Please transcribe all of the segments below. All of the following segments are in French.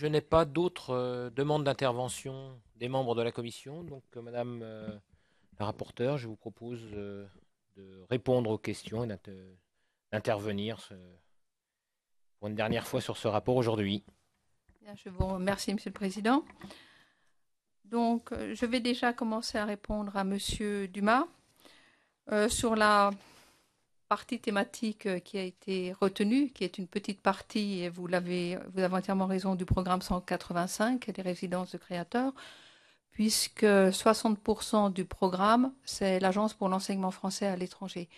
je n'ai pas d'autres euh, demandes d'intervention des membres de la commission. Donc, euh, Madame euh, la rapporteure, je vous propose de répondre aux questions et d'intervenir pour une dernière fois sur ce rapport aujourd'hui. Je vous remercie, Monsieur le Président. Donc, je vais déjà commencer à répondre à Monsieur Dumas sur la partie thématique euh, qui a été retenue, qui est une petite partie, et vous l'avez, vous avez entièrement raison, du programme 185 des résidences de créateurs, puisque 60% du programme, c'est l'Agence pour l'enseignement français à l'étranger.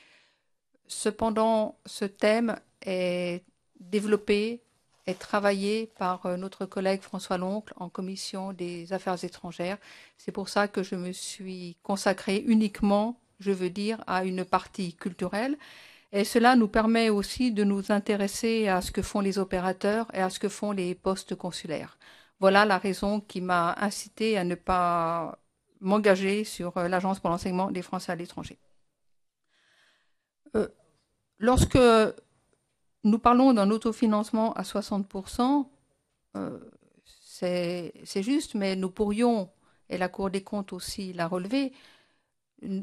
Cependant, ce thème est développé est travaillé par euh, notre collègue François Loncle en commission des affaires étrangères. C'est pour ça que je me suis consacrée uniquement je veux dire, à une partie culturelle. Et cela nous permet aussi de nous intéresser à ce que font les opérateurs et à ce que font les postes consulaires. Voilà la raison qui m'a incité à ne pas m'engager sur euh, l'Agence pour l'enseignement des Français à l'étranger. Euh, lorsque nous parlons d'un autofinancement à 60%, euh, c'est juste, mais nous pourrions, et la Cour des comptes aussi l'a relevé,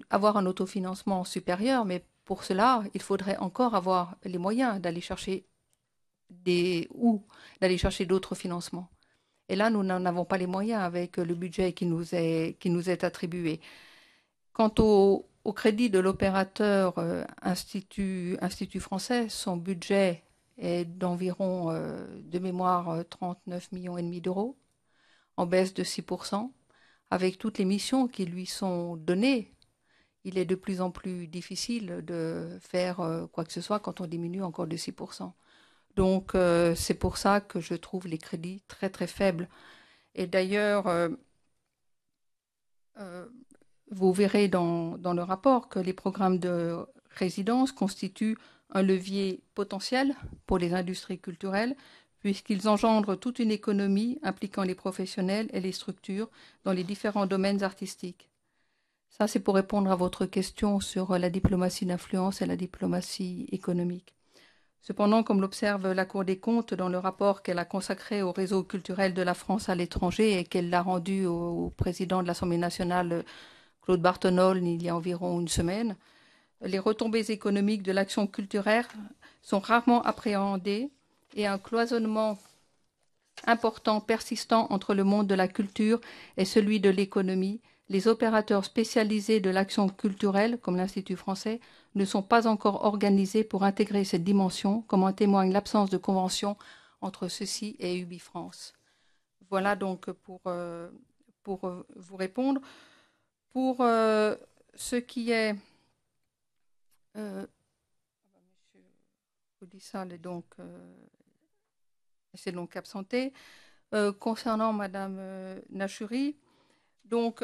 avoir un autofinancement supérieur, mais pour cela, il faudrait encore avoir les moyens d'aller chercher des ou d'aller chercher d'autres financements. Et là, nous n'en avons pas les moyens avec le budget qui nous est, qui nous est attribué. Quant au, crédit de l'opérateur euh, institut, institut français, son budget est d'environ, euh, de mémoire, 39 euh, millions et demi d'euros, en baisse de 6%, avec toutes les missions qui lui sont données il est de plus en plus difficile de faire euh, quoi que ce soit quand on diminue encore de 6%. Donc euh, c'est pour ça que je trouve les crédits très très faibles. Et d'ailleurs, euh, vous verrez dans, le rapport que les programmes de résidence constituent un levier potentiel pour les industries culturelles puisqu'ils engendrent toute une économie impliquant les professionnels et les structures dans les différents domaines artistiques. Ça, c'est pour répondre à votre question sur euh, la diplomatie d'influence et la diplomatie économique. Cependant, comme l'observe la Cour des comptes dans le rapport qu'elle a consacré au réseau culturel de la France à l'étranger et qu'elle l'a rendu au, président de l'Assemblée nationale, Claude Bartonol, il y a environ une semaine, les retombées économiques de l'action culturelle sont rarement appréhendées et un cloisonnement important persistant entre le monde de la culture et celui de l'économie les opérateurs spécialisés de l'action culturelle, comme l'Institut français, ne sont pas encore organisés pour intégrer cette dimension, comme en témoigne l'absence de convention entre ceux-ci et UBI France. Voilà donc pour, euh, pour euh, vous répondre. Pour euh, ce qui est... Monsieur Odissal est donc, c'est donc absenté. concernant Madame Nachuri, donc,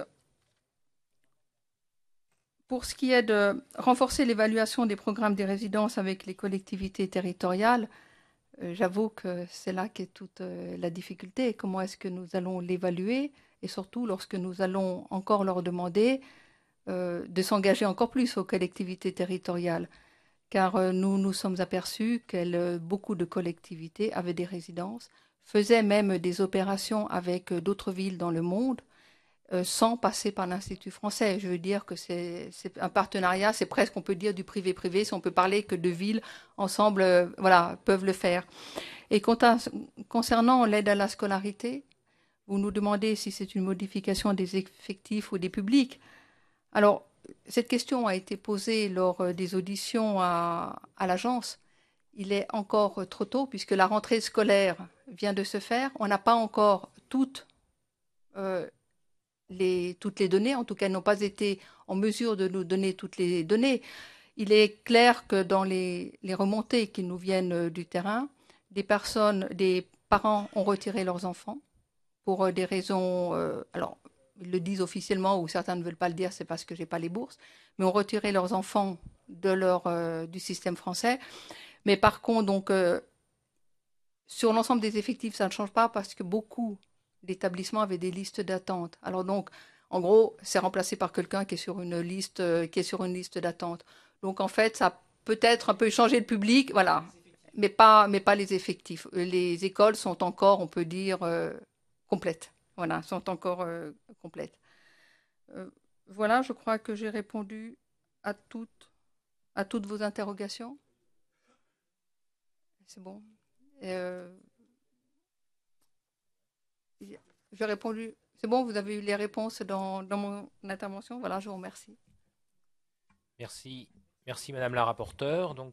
pour ce qui est de renforcer l'évaluation des programmes des résidences avec les collectivités territoriales, euh, j'avoue que c'est là qu'est toute euh, la difficulté. Comment est-ce que nous allons l'évaluer et surtout lorsque nous allons encore leur demander euh, de s'engager encore plus aux collectivités territoriales Car nous nous sommes aperçus que beaucoup de collectivités avaient des résidences, faisaient même des opérations avec d'autres villes dans le monde euh, sans passer par l'Institut français. Je veux dire que c'est un partenariat, c'est presque, on peut dire, du privé-privé, si on peut parler que deux villes ensemble euh, voilà, peuvent le faire. Et concernant l'aide à la scolarité, vous nous demandez si c'est une modification des effectifs ou des publics. Alors, cette question a été posée lors euh, des auditions à, l'agence. Il est encore trop tôt puisque la rentrée scolaire vient de se faire. On n'a pas encore toutes toutes les données, en tout cas n'ont pas été en mesure de nous donner toutes les données. Il est clair que dans les, remontées qui nous viennent euh, du terrain, des personnes, des parents ont retiré leurs enfants pour euh, des raisons, euh, alors ils le disent officiellement ou certains ne veulent pas le dire, c'est parce que je j'ai pas les bourses, mais ont retiré leurs enfants de leur, du système français. Mais par contre, donc, sur l'ensemble des effectifs, ça ne change pas parce que beaucoup l'établissement avait des listes d'attente. Alors donc, en gros, c'est remplacé par quelqu'un qui est sur une liste, euh, qui est sur une liste d'attente. Donc en fait, ça peut-être un peu changé le public, voilà, mais pas, mais pas les effectifs. Euh, les écoles sont encore, on peut dire, euh, complètes. Voilà, sont encore complètes. voilà, je crois que j'ai répondu à toutes, à toutes vos interrogations. C'est bon. J'ai répondu. C'est bon, vous avez eu les réponses dans, dans mon intervention. Voilà, je vous remercie. Merci. Merci, Madame la rapporteure. Donc,